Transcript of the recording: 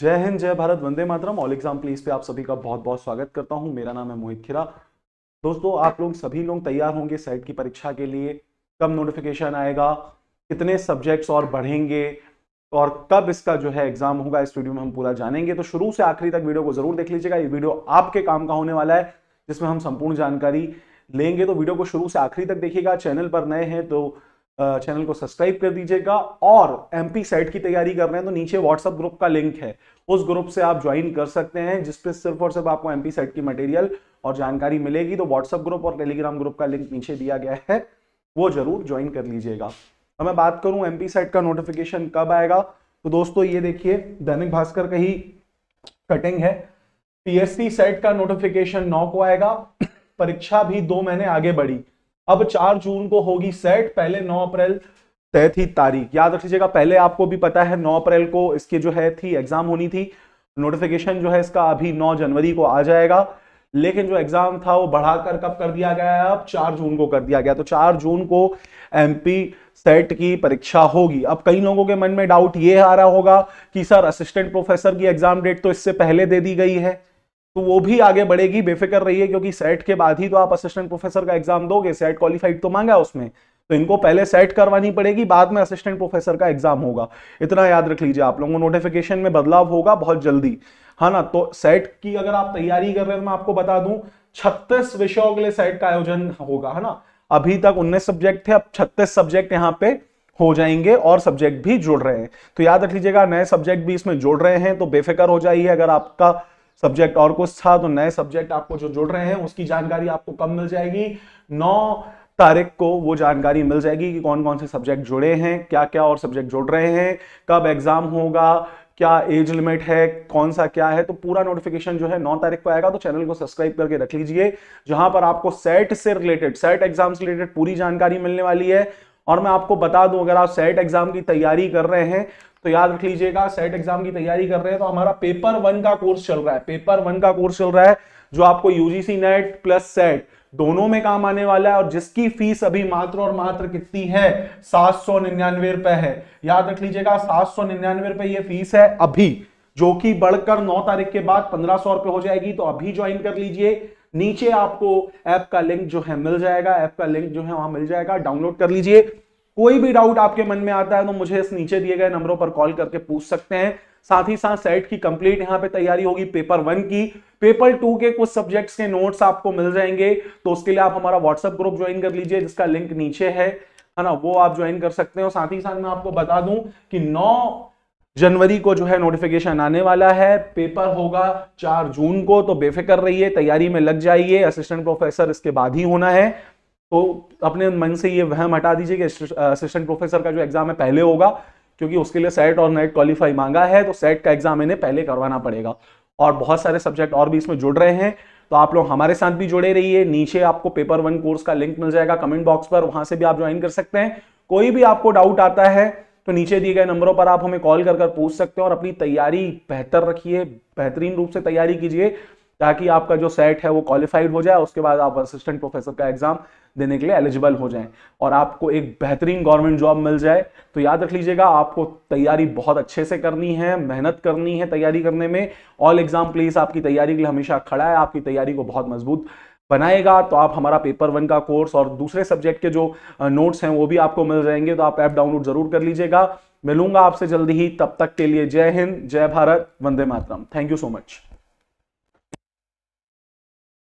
जय हिंद जय भारत वंदे मातरम ऑल एग्जाम प्लीज पे आप सभी का बहुत बहुत स्वागत करता हूं मेरा नाम है मोहित खिरा दोस्तों आप लोग सभी लोग तैयार होंगे सेट की परीक्षा के लिए कब नोटिफिकेशन आएगा कितने सब्जेक्ट्स और बढ़ेंगे और कब इसका जो है एग्जाम होगा इस वीडियो में हम पूरा जानेंगे तो शुरू से आखिरी तक वीडियो को जरूर देख लीजिएगा ये वीडियो आपके काम का होने वाला है जिसमें हम संपूर्ण जानकारी लेंगे तो वीडियो को शुरू से आखिरी तक देखिएगा चैनल पर नए हैं तो चैनल को सब्सक्राइब कर दीजिएगा और एमपी साइट की तैयारी कर रहे हैं तो नीचे व्हाट्सअप ग्रुप का लिंक है उस ग्रुप से आप ज्वाइन कर सकते हैं जिसपे सिर्फ और सिर्फ आपको एमपी साइट की मटेरियल और जानकारी मिलेगी तो व्हाट्सअप ग्रुप और टेलीग्राम ग्रुप का लिंक नीचे दिया गया है वो जरूर ज्वाइन कर लीजिएगा तो मैं बात करूं एमपी साइट का नोटिफिकेशन कब आएगा तो दोस्तों ये देखिए दैनिक भास्कर का ही कटिंग है पीएससी सेट का नोटिफिकेशन नौ को आएगा परीक्षा भी दो महीने आगे बढ़ी अब चार जून को होगी सेट पहले नौ अप्रैल तय थी तारीख याद रख लीजिएगा पहले आपको भी पता है 9 अप्रैल को इसकी जो है थी एग्जाम होनी थी नोटिफिकेशन जो है इसका अभी 9 जनवरी को आ जाएगा लेकिन जो एग्जाम था वो बढ़ाकर कब कर दिया गया है अब 4 जून को कर दिया गया तो 4 जून को एमपी सेट की परीक्षा होगी अब कई लोगों के मन में डाउट ये आ रहा होगा कि सर असिस्टेंट प्रोफेसर की एग्जाम डेट तो इससे पहले दे दी गई है तो वो भी आगे बढ़ेगी बेफिक्र रहिए क्योंकि सेट के बाद ही तो आप असिस्टेंट प्रोफेसर का एग्जाम दोगे सेट क्वालिफाइड तो मांगा उसमें तो इनको पहले सेट करवानी पड़ेगी बाद में असिस्टेंट प्रोफेसर का एग्जाम होगा इतना याद रख लीजिए आप लोगों को नोटिफिकेशन में बदलाव होगा बहुत जल्दी है हाँ ना तो सेट की अगर आप तैयारी कर रहे हैं तो मैं आपको बता दूं छत्तीस विषयों के लिए सेट का आयोजन होगा है ना अभी तक उन्नीस सब्जेक्ट थे अब छत्तीस सब्जेक्ट यहाँ पे हो जाएंगे और सब्जेक्ट भी जुड़ रहे हैं तो याद रख लीजिएगा नए सब्जेक्ट भी इसमें जुड़ रहे हैं तो बेफिक्र हो जाइए अगर आपका सब्जेक्ट और कुछ था तो नए सब्जेक्ट आपको जो जुड़ रहे हैं उसकी जानकारी आपको कब मिल जाएगी नौ तारीख को वो जानकारी मिल जाएगी कि कौन कौन से सब्जेक्ट जुड़े हैं क्या क्या और सब्जेक्ट जुड़ रहे हैं कब एग्जाम होगा क्या एज लिमिट है कौन सा क्या है तो पूरा नोटिफिकेशन जो है नौ तारीख को आएगा तो चैनल को सब्सक्राइब करके रख लीजिए जहां पर आपको सेट से रिलेटेड सेट एग्जाम से रिलेटेड पूरी जानकारी मिलने वाली है और मैं आपको बता दूं अगर आप सेट एग्जाम की तैयारी कर रहे हैं तो याद रख लीजिएगा सेट एग्जाम की तैयारी कर रहे हैं तो हमारा पेपर वन का कोर्स चल रहा है पेपर वन का कोर्स चल रहा है जो आपको यूजीसी नेट प्लस सेट दोनों में काम आने वाला है और जिसकी फीस अभी मात्र और मात्र कितनी है सात सौ निन्यानवे रुपए है याद रख लीजिएगा सात सौ निन्यानवे रुपए ये फीस है अभी जो कि बढ़कर 9 तारीख के बाद पंद्रह सौ रुपए हो जाएगी तो अभी ज्वाइन कर लीजिए नीचे आपको ऐप का लिंक जो है मिल जाएगा ऐप का लिंक जो है वहां मिल जाएगा डाउनलोड कर लीजिए कोई भी डाउट आपके मन में आता है तो मुझे इस नीचे दिए गए नंबरों पर कॉल करके पूछ सकते हैं साथ ही साथ सेट की कंप्लीट यहाँ पे तैयारी होगी पेपर वन की पेपर टू के कुछ सब्जेक्ट्स के नोट्स आपको मिल जाएंगे तो उसके लिए आप हमारा व्हाट्सएप ग्रुप ज्वाइन कर लीजिए जिसका लिंक नीचे है है ना वो आप ज्वाइन कर सकते हो साथ ही साथ मैं आपको बता दूं कि नौ जनवरी को जो है नोटिफिकेशन आने वाला है पेपर होगा चार जून को तो बेफिक्र रहिए तैयारी में लग जाइए असिस्टेंट प्रोफेसर इसके बाद ही होना है तो अपने मन से ये वहम हटा दीजिए कि असिस्टेंट प्रोफेसर का जो एग्जाम है पहले होगा क्योंकि उसके लिए सेट और नेट क्वालिफाई मांगा है तो सेट का एग्जाम इन्हें पहले करवाना पड़ेगा और बहुत सारे सब्जेक्ट और भी इसमें जुड़ रहे हैं तो आप लोग हमारे साथ भी जुड़े रहिए नीचे आपको पेपर वन कोर्स का लिंक मिल जाएगा कमेंट बॉक्स पर वहां से भी आप ज्वाइन कर सकते हैं कोई भी आपको डाउट आता है तो नीचे दिए गए नंबरों पर आप हमें कॉल कर कर पूछ सकते हो और अपनी तैयारी बेहतर रखिए बेहतरीन रूप से तैयारी कीजिए ताकि आपका जो सेट है वो क्वालिफाइड हो जाए उसके बाद आप असिस्टेंट प्रोफेसर का एग्जाम देने के लिए एलिजिबल हो जाएं और आपको एक बेहतरीन गवर्नमेंट जॉब मिल जाए तो याद रख लीजिएगा आपको तैयारी बहुत अच्छे से करनी है मेहनत करनी है तैयारी करने में ऑल एग्जाम प्लेस आपकी तैयारी के लिए हमेशा खड़ा है आपकी तैयारी को बहुत मजबूत बनाएगा तो आप हमारा पेपर वन का कोर्स और दूसरे सब्जेक्ट के जो नोट्स हैं वो भी आपको मिल जाएंगे तो आप ऐप डाउनलोड जरूर कर लीजिएगा मिलूंगा आपसे जल्दी ही तब तक के लिए जय हिंद जय भारत वंदे मातरम थैंक यू सो मच